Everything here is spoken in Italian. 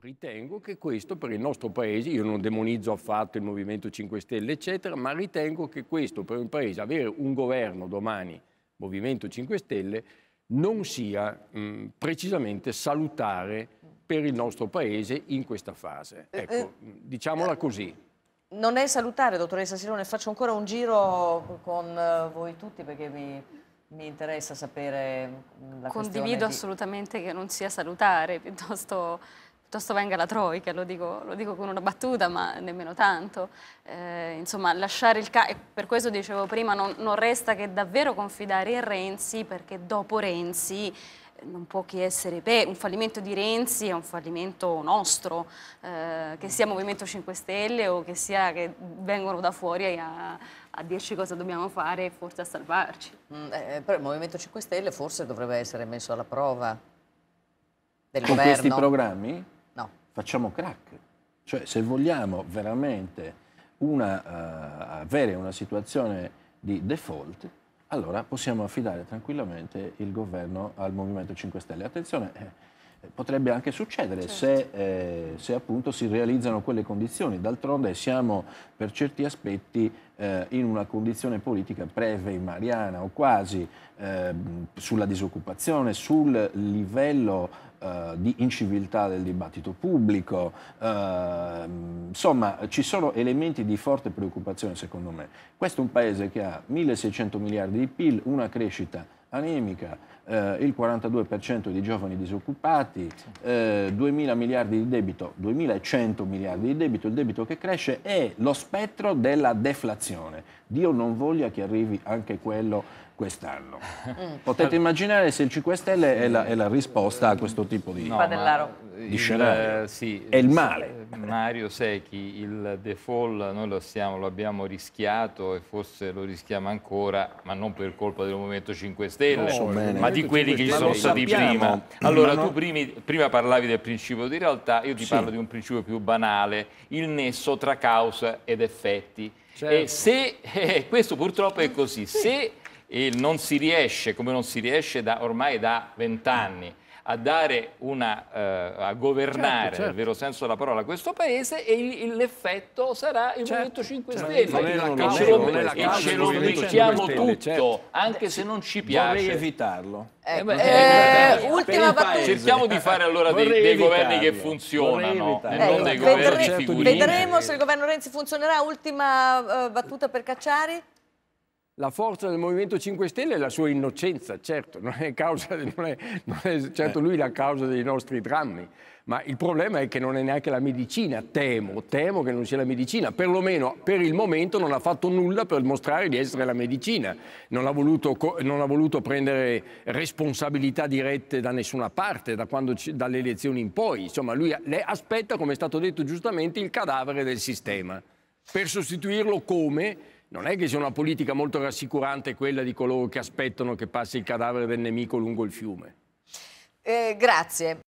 Ritengo che questo per il nostro Paese, io non demonizzo affatto il Movimento 5 Stelle, eccetera, ma ritengo che questo per un Paese, avere un governo domani, Movimento 5 Stelle, non sia mh, precisamente salutare per il nostro Paese in questa fase. Eh, ecco, eh, diciamola eh, così. Non è salutare, dottoressa Silone, faccio ancora un giro con voi tutti perché mi, mi interessa sapere la Condivido assolutamente che non sia salutare, piuttosto piuttosto venga la Troica, lo dico, lo dico, con una battuta, ma nemmeno tanto. Eh, insomma, lasciare il caso, per questo dicevo prima, non, non, resta che davvero confidare in Renzi, perché dopo Renzi eh, non può che essere pe- un fallimento di Renzi è un fallimento nostro, eh, che sia Movimento 5 Stelle o che sia che vengono da fuori a, a dirci cosa dobbiamo fare e forse a salvarci. Mm, eh, eh, però il Movimento 5 Stelle forse dovrebbe essere messo alla prova del Con governo. questi programmi? facciamo crack. Cioè se vogliamo veramente una, uh, avere una situazione di default, allora possiamo affidare tranquillamente il governo al Movimento 5 Stelle. Attenzione, eh, potrebbe anche succedere certo. se, eh, se, appunto si realizzano quelle condizioni. D'altronde siamo per certi aspetti eh, in una condizione politica pre-weimariana o quasi eh, sulla disoccupazione, sul livello eh, di inciviltà del dibattito pubblico. Ehm, insomma, ci sono elementi di forte preoccupazione secondo me. Questo è un paese che ha 1600 miliardi di PIL, una crescita anemica, eh, il 42% di giovani disoccupati, eh, 2.000 miliardi di debito, 2.100 miliardi di debito, il debito che cresce è lo spettro della deflazione. Dio non voglia che arrivi anche quello quest'anno. Mm. Potete immaginare se il 5 Stelle è la, è la risposta a questo tipo di, no, di scenario. Il, eh, sì, è il male. Mario Secchi, il default noi lo, siamo, lo abbiamo rischiato e forse lo rischiamo ancora, ma non per colpa del Movimento 5 Stelle Stelle, no, ma di quelli che ci sono stati prima. Allora, no. tu primi, prima parlavi del principio di realtà, io ti sì. parlo di un principio più banale, il nesso tra causa ed effetti. Certo. E se, eh, questo purtroppo è così, sì. se eh, non si riesce, come non si riesce da, ormai da vent'anni, a dare una, eh, a governare certo, certo. nel vero senso della parola questo paese e l'effetto sarà il certo. Movimento 5 certo. certo. Stelle non e non è la ce lo mettiamo tutto certo. anche se non certo. ci piace vorrei evitarlo eh, eh, eh ultima battuta cerchiamo di fare allora dei, dei governi che funzionano e non dei governi vedremo, vedremo se il governo Renzi funzionerà ultima uh, battuta per Cacciari la forza del Movimento 5 Stelle è la sua innocenza, certo, non è, causa, non è, non è certo lui la causa dei nostri drammi, ma il problema è che non è neanche la medicina, temo, temo che non sia la medicina, perlomeno per il momento non ha fatto nulla per mostrare di essere la medicina, non ha voluto, non ha voluto prendere responsabilità dirette da nessuna parte, da quando, dalle elezioni in poi, insomma lui le aspetta, come è stato detto giustamente, il cadavere del sistema per sostituirlo come non è che sia una politica molto rassicurante quella di coloro che aspettano che passi il cadavere del nemico lungo il fiume. Eh, grazie.